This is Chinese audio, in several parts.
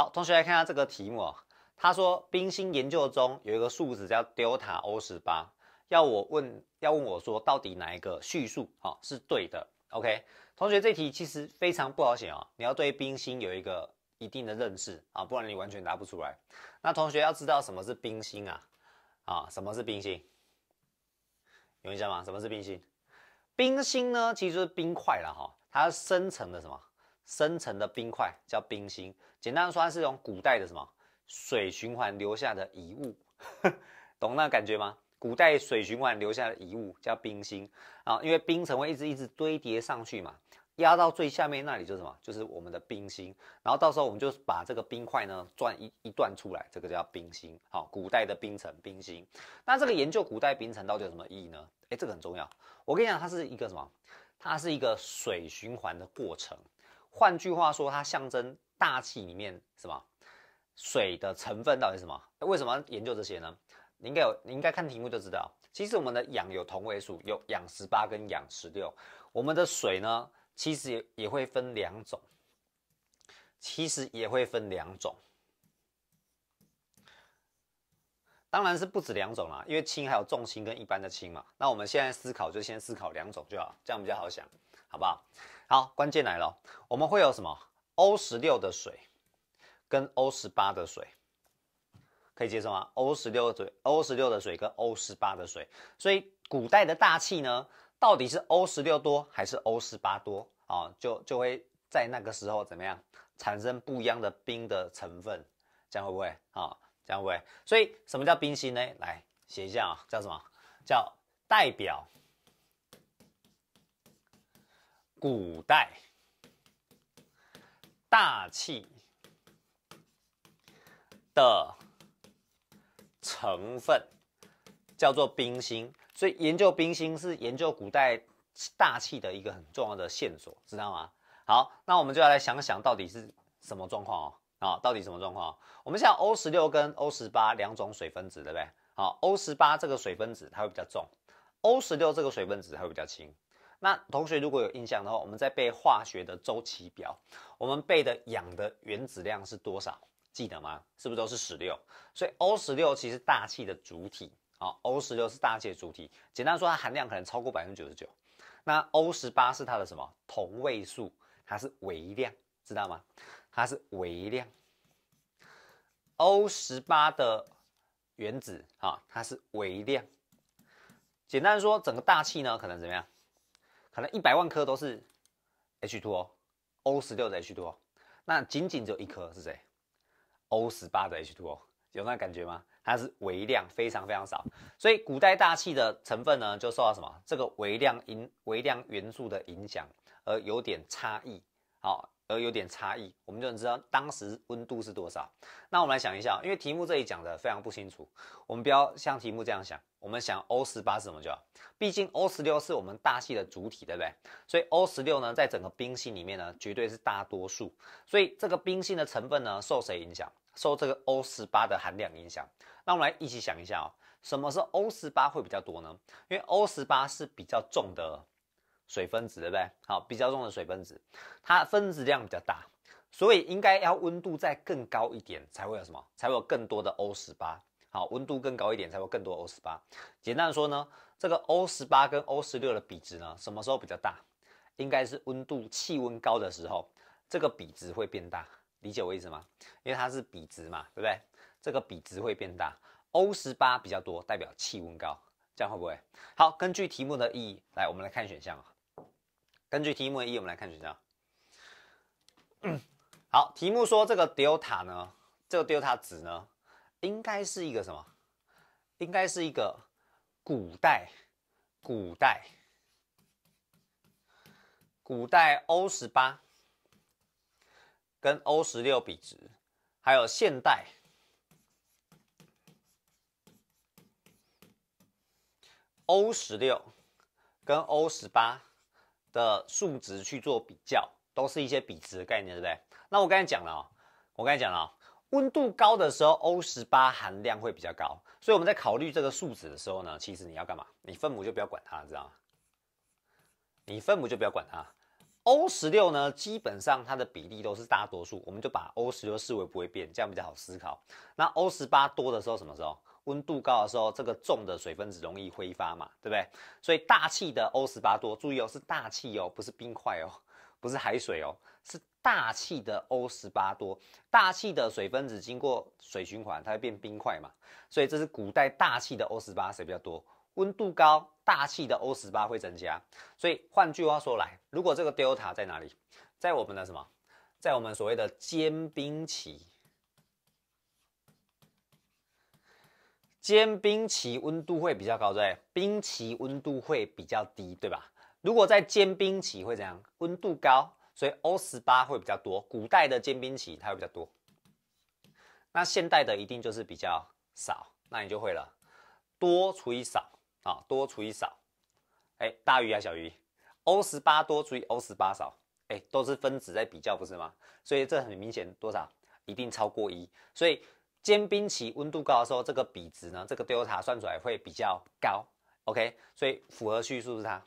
好，同学来看下这个题目啊。他说，冰心研究中有一个数字叫 delta O 十八，要我问，要问我说，到底哪一个叙述啊是对的？OK，同学，这题其实非常不好写啊。你要对冰心有一个一定的认识啊，不然你完全答不出来。那同学要知道什么是冰心啊？啊，什么是冰心？有印象吗？什么是冰心？冰心呢，其实就是冰块了哈。它生成的什么？深层的冰块叫冰心，简单说是一种古代的什么水循环留下的遗物，懂那感觉吗？古代水循环留下的遗物叫冰心啊，因为冰层会一直一直堆叠上去嘛，压到最下面那里就是什么，就是我们的冰心。然后到时候我们就把这个冰块呢转一一段出来，这个叫冰心。好，古代的冰层冰心。那这个研究古代冰层到底有什么意义呢？哎，这个很重要。我跟你讲，它是一个什么？它是一个水循环的过程。换句话说，它象征大气里面什么水的成分到底什么？为什么研究这些呢？你应该有，你应该看题目就知道。其实我们的氧有同位素，有氧十八跟氧十六。我们的水呢，其实也也会分两种，其实也会分两种。当然是不止两种啦，因为氢还有重氢跟一般的氢嘛。那我们现在思考就先思考两种就好，这样比较好想，好不好？好，关键来了，我们会有什么？O 十六的水跟 O 十八的水可以接受吗？O 十六的水，O 十六的水跟 O 十八的水，所以古代的大气呢，到底是 O 十六多还是 O 十八多啊？就就会在那个时候怎么样产生不一样的冰的成分？这样会不会啊？这样不会？所以什么叫冰心呢？来写一下啊，叫什么叫代表？古代大气的成分叫做冰心，所以研究冰心是研究古代大气的一个很重要的线索，知道吗？好，那我们就要来想想到底是什么状况哦，啊，到底什么状况？我们像 O 十六跟 O 十八两种水分子，对不对？好，O 十八这个水分子它会比较重，O 十六这个水分子它会比较轻。那同学如果有印象的话，我们在背化学的周期表，我们背的氧的原子量是多少？记得吗？是不是都是十六？所以 O 十六其实大气的主体啊，O 十六是大气的主体。简单说，它含量可能超过百分之九十九。那 O 十八是它的什么同位素？它是微量，知道吗？它是微量。O 十八的原子啊，它是微量。简单说，整个大气呢，可能怎么样？可能一百万颗都是 H2O，O16 的 H2O，那仅仅只有一颗是谁？O18 的 H2O，有那感觉吗？它是微量，非常非常少，所以古代大气的成分呢，就受到什么？这个微量因微量元素的影响而有点差异。好，而有点差异，我们就能知道当时温度是多少。那我们来想一下，因为题目这里讲的非常不清楚，我们不要像题目这样想。我们想 O 十八是什么就好。毕竟 O 十六是我们大系的主体，对不对？所以 O 十六呢，在整个冰系里面呢，绝对是大多数。所以这个冰系的成分呢，受谁影响？受这个 O 十八的含量影响。那我们来一起想一下哦，什么是 O 十八会比较多呢？因为 O 十八是比较重的。水分子对不对？好，比较重的水分子，它分子量比较大，所以应该要温度再更高一点才会有什么？才会有更多的 O 十八。好，温度更高一点才会更多 O 十八。简单说呢，这个 O 十八跟 O 十六的比值呢，什么时候比较大？应该是温度气温高的时候，这个比值会变大。理解我意思吗？因为它是比值嘛，对不对？这个比值会变大，O 十八比较多，代表气温高，这样会不会好？根据题目的意义来，我们来看选项啊。根据题目一，我们来看选项。好，题目说这个德 t 塔呢，这个德 t 塔值呢，应该是一个什么？应该是一个古代，古代，古代 O 十八跟 O 十六比值，还有现代 O 十六跟 O 十八。的数值去做比较，都是一些比值的概念，对不对？那我刚才讲了啊，我刚才讲了啊，温度高的时候，O 十八含量会比较高，所以我们在考虑这个数值的时候呢，其实你要干嘛？你分母就不要管它，知道吗？你分母就不要管它。O 十六呢，基本上它的比例都是大多数，我们就把 O 十六视为不会变，这样比较好思考。那 O 十八多的时候，什么时候？温度高的时候，这个重的水分子容易挥发嘛，对不对？所以大气的欧十八多，注意哦，是大气哦，不是冰块哦，不是海水哦，是大气的欧十八多。大气的水分子经过水循环，它会变冰块嘛，所以这是古代大气的欧十八谁比较多，温度高，大气的欧十八会增加。所以换句话说来，如果这个 delta 在哪里，在我们的什么，在我们所谓的坚冰期。煎冰淇温度会比较高，对？冰淇温度会比较低，对吧？如果在煎冰淇会怎样？温度高，所以 O 十八会比较多。古代的煎冰淇它会比较多，那现代的一定就是比较少。那你就会了，多除以少啊，多除以少，哎，大于啊，小于 O 十八多除以 O 十八少，哎，都是分子在比较，不是吗？所以这很明显多少一定超过一，所以。间冰期温度高的时候，这个比值呢，这个 delta 算出来会比较高，OK，所以符合叙述是它，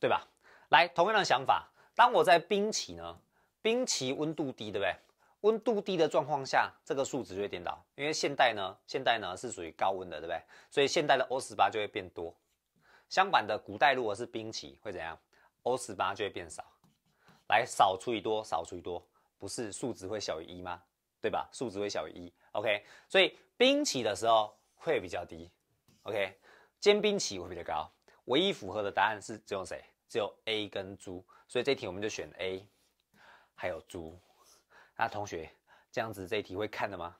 对吧？来，同样的想法，当我在冰期呢，冰期温度低，对不对？温度低的状况下，这个数值就会颠倒，因为现代呢，现代呢是属于高温的，对不对？所以现代的 O18 就会变多。相反的，古代如果是冰期会怎样？O18 就会变少。来，少除以多，少除以多，不是数值会小于一吗？对吧？数值会小于一，OK。所以冰起的时候会比较低，OK。坚冰起会比较高。唯一符合的答案是只有谁？只有 A 跟猪。所以这题我们就选 A，还有猪。那同学，这样子这一题会看的吗？